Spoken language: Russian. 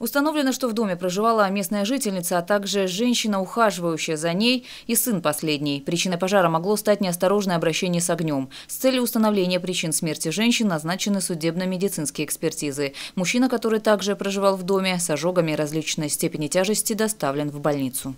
Установлено, что в доме проживала местная жительница, а также женщина, ухаживающая за ней, и сын последний. Причиной пожара могло стать неосторожное обращение с огнем. С целью установления причин смерти женщин назначены судебно-медицинские экспертизы. Мужчина, который также проживал в доме, с ожогами различной степени тяжести доставлен в больницу.